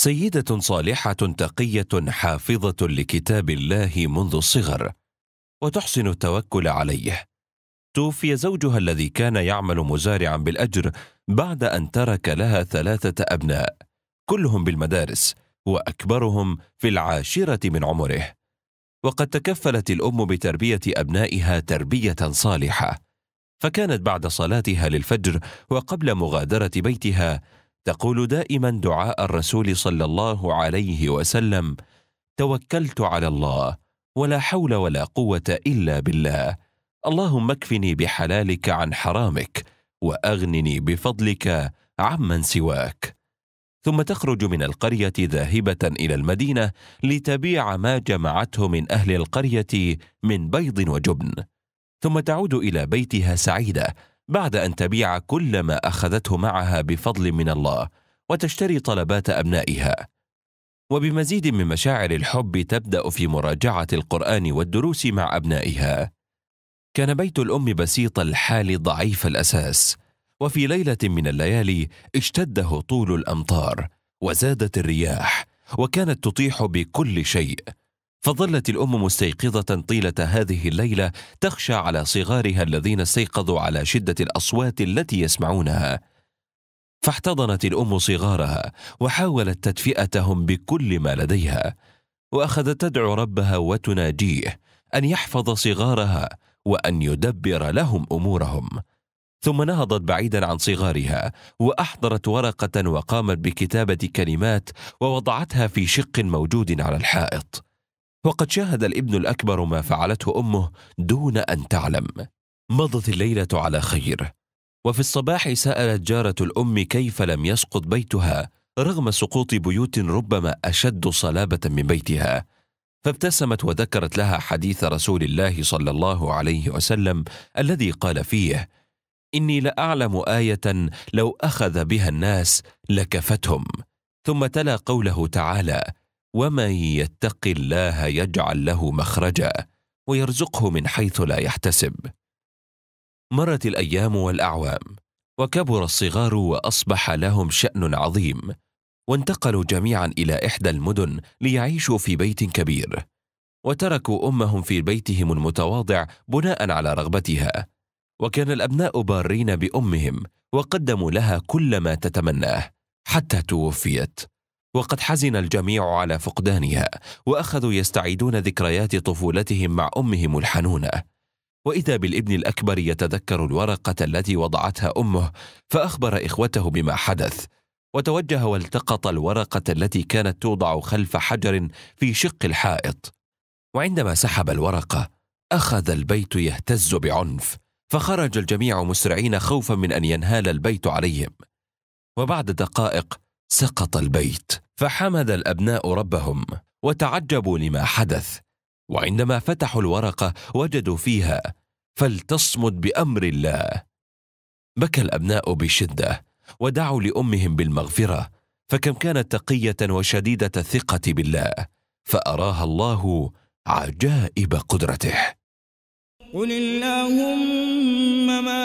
سيده صالحه تقيه حافظه لكتاب الله منذ الصغر وتحسن التوكل عليه توفي زوجها الذي كان يعمل مزارعا بالاجر بعد ان ترك لها ثلاثه ابناء كلهم بالمدارس واكبرهم في العاشره من عمره وقد تكفلت الام بتربيه ابنائها تربيه صالحه فكانت بعد صلاتها للفجر وقبل مغادره بيتها تقول دائما دعاء الرسول صلى الله عليه وسلم توكلت على الله ولا حول ولا قوه الا بالله اللهم اكفني بحلالك عن حرامك واغنني بفضلك عمن سواك ثم تخرج من القريه ذاهبه الى المدينه لتبيع ما جمعته من اهل القريه من بيض وجبن ثم تعود الى بيتها سعيده بعد ان تبيع كل ما اخذته معها بفضل من الله وتشتري طلبات ابنائها وبمزيد من مشاعر الحب تبدا في مراجعه القران والدروس مع ابنائها كان بيت الام بسيط الحال ضعيف الاساس وفي ليله من الليالي اشتد هطول الامطار وزادت الرياح وكانت تطيح بكل شيء فظلت الام مستيقظه طيله هذه الليله تخشى على صغارها الذين استيقظوا على شده الاصوات التي يسمعونها فاحتضنت الام صغارها وحاولت تدفئتهم بكل ما لديها واخذت تدعو ربها وتناجيه ان يحفظ صغارها وان يدبر لهم امورهم ثم نهضت بعيدا عن صغارها واحضرت ورقه وقامت بكتابه كلمات ووضعتها في شق موجود على الحائط وقد شاهد الابن الأكبر ما فعلته أمه دون أن تعلم مضت الليلة على خير وفي الصباح سألت جارة الأم كيف لم يسقط بيتها رغم سقوط بيوت ربما أشد صلابة من بيتها فابتسمت وذكرت لها حديث رسول الله صلى الله عليه وسلم الذي قال فيه إني لأعلم آية لو أخذ بها الناس لكفتهم ثم تلا قوله تعالى ومن يتق الله يجعل له مخرجا ويرزقه من حيث لا يحتسب مرت الايام والاعوام وكبر الصغار واصبح لهم شان عظيم وانتقلوا جميعا الى احدى المدن ليعيشوا في بيت كبير وتركوا امهم في بيتهم المتواضع بناء على رغبتها وكان الابناء بارين بامهم وقدموا لها كل ما تتمناه حتى توفيت وقد حزن الجميع على فقدانها واخذوا يستعيدون ذكريات طفولتهم مع امهم الحنونه واذا بالابن الاكبر يتذكر الورقه التي وضعتها امه فاخبر اخوته بما حدث وتوجه والتقط الورقه التي كانت توضع خلف حجر في شق الحائط وعندما سحب الورقه اخذ البيت يهتز بعنف فخرج الجميع مسرعين خوفا من ان ينهال البيت عليهم وبعد دقائق سقط البيت فحمد الابناء ربهم وتعجبوا لما حدث وعندما فتحوا الورقه وجدوا فيها فلتصمد بامر الله بكى الابناء بشده ودعوا لامهم بالمغفره فكم كانت تقيه وشديده الثقه بالله فاراها الله عجائب قدرته قل اللهم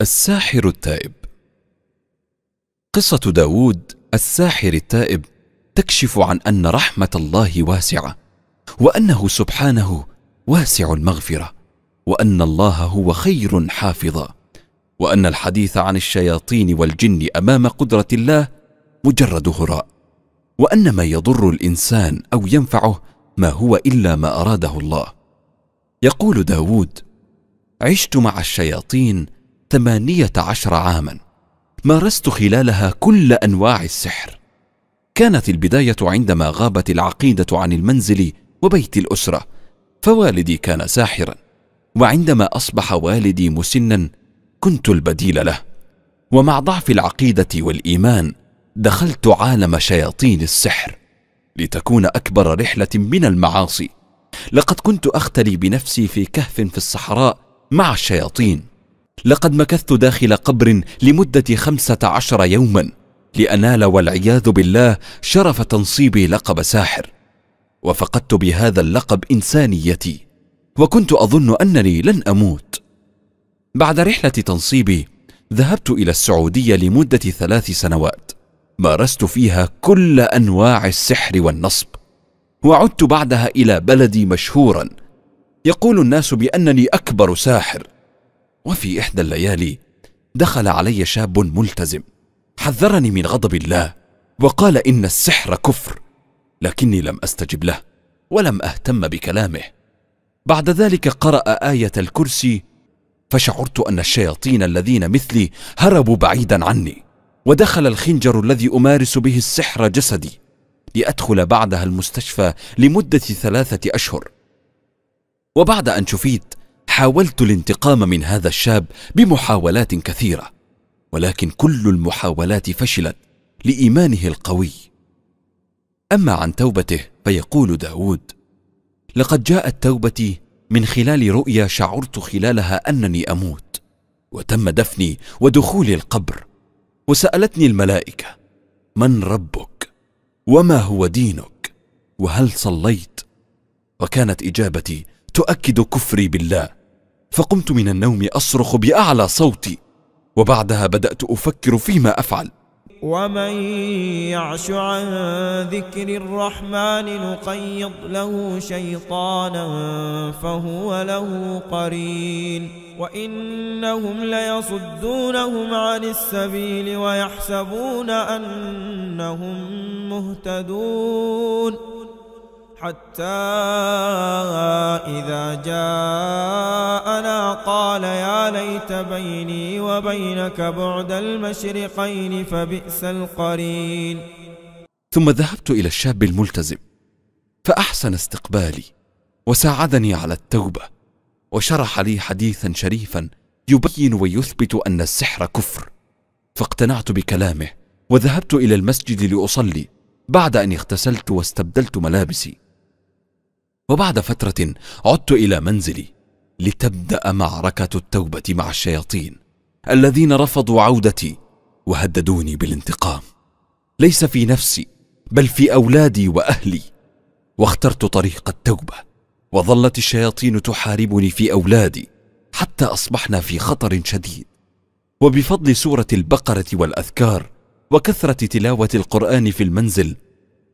الساحر التائب قصة داود الساحر التائب تكشف عن أن رحمة الله واسعة وأنه سبحانه واسع المغفرة وأن الله هو خير حافظا وأن الحديث عن الشياطين والجن أمام قدرة الله مجرد هراء وأن ما يضر الإنسان أو ينفعه ما هو إلا ما أراده الله يقول داود عشت مع الشياطين ثمانية عشر عاما مارست خلالها كل أنواع السحر كانت البداية عندما غابت العقيدة عن المنزل وبيت الأسرة فوالدي كان ساحرا وعندما أصبح والدي مسنا كنت البديل له ومع ضعف العقيدة والإيمان دخلت عالم شياطين السحر لتكون أكبر رحلة من المعاصي لقد كنت أختلي بنفسي في كهف في الصحراء مع الشياطين لقد مكثت داخل قبر لمدة خمسة عشر يوما لأنال والعياذ بالله شرف تنصيبي لقب ساحر وفقدت بهذا اللقب إنسانيتي وكنت أظن أنني لن أموت بعد رحلة تنصيبي ذهبت إلى السعودية لمدة ثلاث سنوات مارست فيها كل أنواع السحر والنصب وعدت بعدها إلى بلدي مشهورا يقول الناس بأنني أكبر ساحر وفي إحدى الليالي دخل علي شاب ملتزم حذرني من غضب الله وقال إن السحر كفر لكني لم أستجب له ولم أهتم بكلامه بعد ذلك قرأ آية الكرسي فشعرت أن الشياطين الذين مثلي هربوا بعيدا عني ودخل الخنجر الذي أمارس به السحر جسدي لأدخل بعدها المستشفى لمدة ثلاثة أشهر وبعد أن شفيت حاولت الانتقام من هذا الشاب بمحاولات كثيره ولكن كل المحاولات فشلت لايمانه القوي اما عن توبته فيقول داود لقد جاءت توبتي من خلال رؤيا شعرت خلالها انني اموت وتم دفني ودخولي القبر وسالتني الملائكه من ربك وما هو دينك وهل صليت وكانت اجابتي تؤكد كفري بالله فقمت من النوم اصرخ باعلى صوتي وبعدها بدات افكر فيما افعل ومن يعش عن ذكر الرحمن نقيض له شيطانا فهو له قرين وانهم ليصدونهم عن السبيل ويحسبون انهم مهتدون حتى إذا جاءنا قال يا ليت بيني وبينك بعد المشرقين فبئس القرين ثم ذهبت إلى الشاب الملتزم فأحسن استقبالي وساعدني على التوبة وشرح لي حديثا شريفا يبين ويثبت أن السحر كفر فاقتنعت بكلامه وذهبت إلى المسجد لأصلي بعد أن اغتسلت واستبدلت ملابسي وبعد فترة عدت إلى منزلي لتبدأ معركة التوبة مع الشياطين الذين رفضوا عودتي وهددوني بالانتقام ليس في نفسي بل في أولادي وأهلي واخترت طريق التوبة وظلت الشياطين تحاربني في أولادي حتى أصبحنا في خطر شديد وبفضل سورة البقرة والأذكار وكثرة تلاوة القرآن في المنزل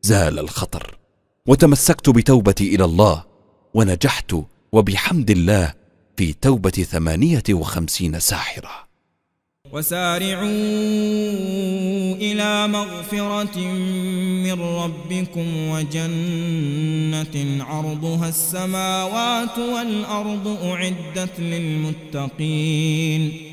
زال الخطر وتمسكت بتوبتي إلى الله ونجحت وبحمد الله في توبة ثمانية وخمسين ساحرة وسارعوا إلى مغفرة من ربكم وجنة عرضها السماوات والأرض أعدت للمتقين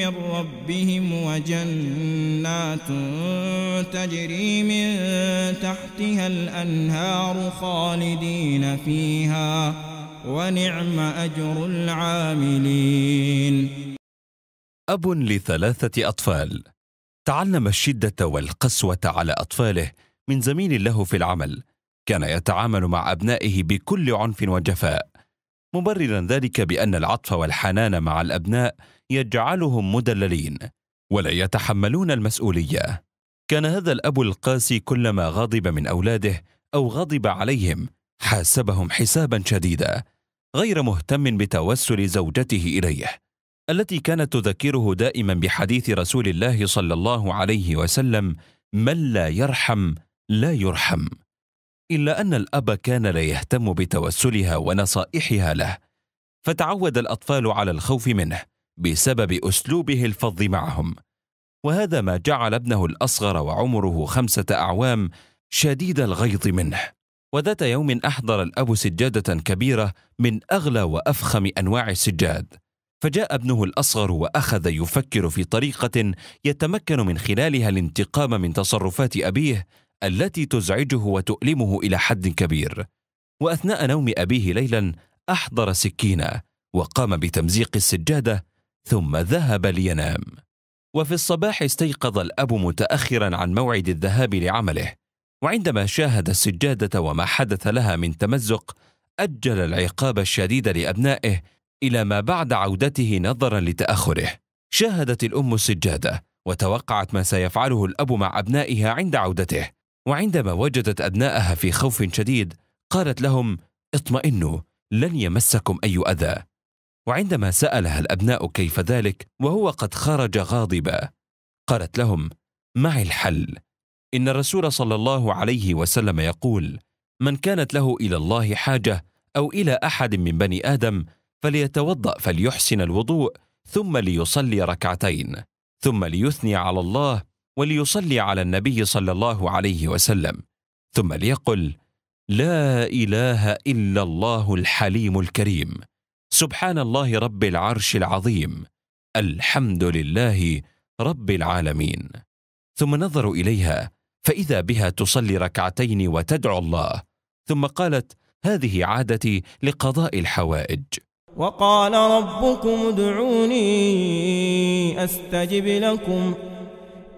من ربهم وجنات تجري من تحتها الأنهار خالدين فيها ونعم أجر العاملين أب لثلاثة أطفال تعلم الشدة والقسوة على أطفاله من زميل له في العمل كان يتعامل مع أبنائه بكل عنف وجفاء مبررا ذلك بأن العطف والحنان مع الأبناء يجعلهم مدللين ولا يتحملون المسؤوليه كان هذا الاب القاسي كلما غضب من اولاده او غضب عليهم حاسبهم حسابا شديدا غير مهتم بتوسل زوجته اليه التي كانت تذكره دائما بحديث رسول الله صلى الله عليه وسلم من لا يرحم لا يرحم الا ان الاب كان لا يهتم بتوسلها ونصائحها له فتعود الاطفال على الخوف منه بسبب اسلوبه الفظ معهم وهذا ما جعل ابنه الاصغر وعمره خمسه اعوام شديد الغيظ منه وذات يوم احضر الاب سجاده كبيره من اغلى وافخم انواع السجاد فجاء ابنه الاصغر واخذ يفكر في طريقه يتمكن من خلالها الانتقام من تصرفات ابيه التي تزعجه وتؤلمه الى حد كبير واثناء نوم ابيه ليلا احضر سكينه وقام بتمزيق السجاده ثم ذهب لينام وفي الصباح استيقظ الاب متاخرا عن موعد الذهاب لعمله وعندما شاهد السجاده وما حدث لها من تمزق اجل العقاب الشديد لابنائه الى ما بعد عودته نظرا لتاخره شاهدت الام السجاده وتوقعت ما سيفعله الاب مع ابنائها عند عودته وعندما وجدت ابنائها في خوف شديد قالت لهم اطمئنوا لن يمسكم اي اذى وعندما سالها الابناء كيف ذلك وهو قد خرج غاضبا قالت لهم معي الحل ان الرسول صلى الله عليه وسلم يقول من كانت له الى الله حاجه او الى احد من بني ادم فليتوضا فليحسن الوضوء ثم ليصلي ركعتين ثم ليثني على الله وليصلي على النبي صلى الله عليه وسلم ثم ليقل لا اله الا الله الحليم الكريم سبحان الله رب العرش العظيم الحمد لله رب العالمين ثم نظروا اليها فاذا بها تصلي ركعتين وتدعو الله ثم قالت هذه عادتي لقضاء الحوائج وقال ربكم ادعوني استجب لكم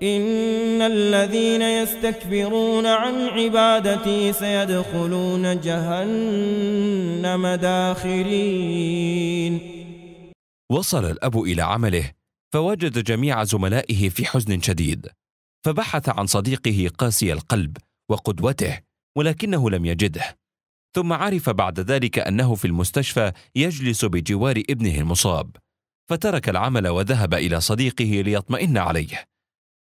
إن الذين يستكبرون عن عبادتي سيدخلون جهنم داخرين وصل الأب إلى عمله فوجد جميع زملائه في حزن شديد فبحث عن صديقه قاسي القلب وقدوته ولكنه لم يجده ثم عرف بعد ذلك أنه في المستشفى يجلس بجوار ابنه المصاب فترك العمل وذهب إلى صديقه ليطمئن عليه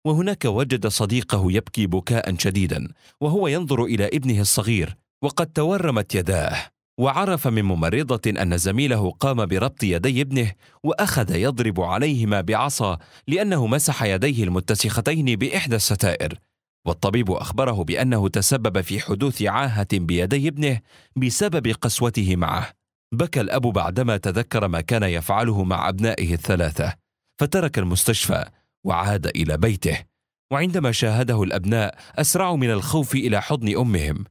وهناك وجد صديقه يبكي بكاء شديدا وهو ينظر الى ابنه الصغير وقد تورمت يداه وعرف من ممرضه ان زميله قام بربط يدي ابنه واخذ يضرب عليهما بعصا لانه مسح يديه المتسختين باحدى الستائر والطبيب اخبره بانه تسبب في حدوث عاهه بيدي ابنه بسبب قسوته معه بكى الاب بعدما تذكر ما كان يفعله مع ابنائه الثلاثه فترك المستشفى وعاد الى بيته وعندما شاهده الابناء اسرعوا من الخوف الى حضن امهم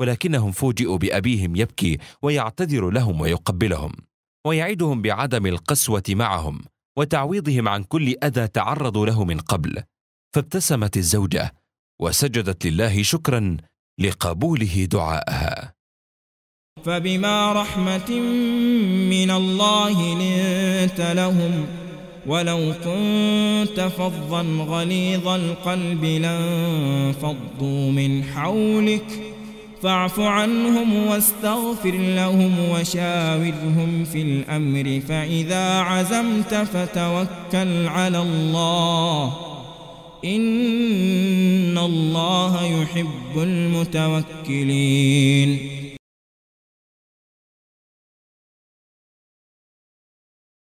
ولكنهم فوجئوا بابيهم يبكي ويعتذر لهم ويقبلهم ويعدهم بعدم القسوه معهم وتعويضهم عن كل اذى تعرضوا له من قبل فابتسمت الزوجه وسجدت لله شكرا لقبوله دعاءها فبما رحمه من الله لنت لهم ولو كنت فظا غليظ القلب لانفضوا من حولك فاعف عنهم واستغفر لهم وشاورهم في الأمر فإذا عزمت فتوكل على الله إن الله يحب المتوكلين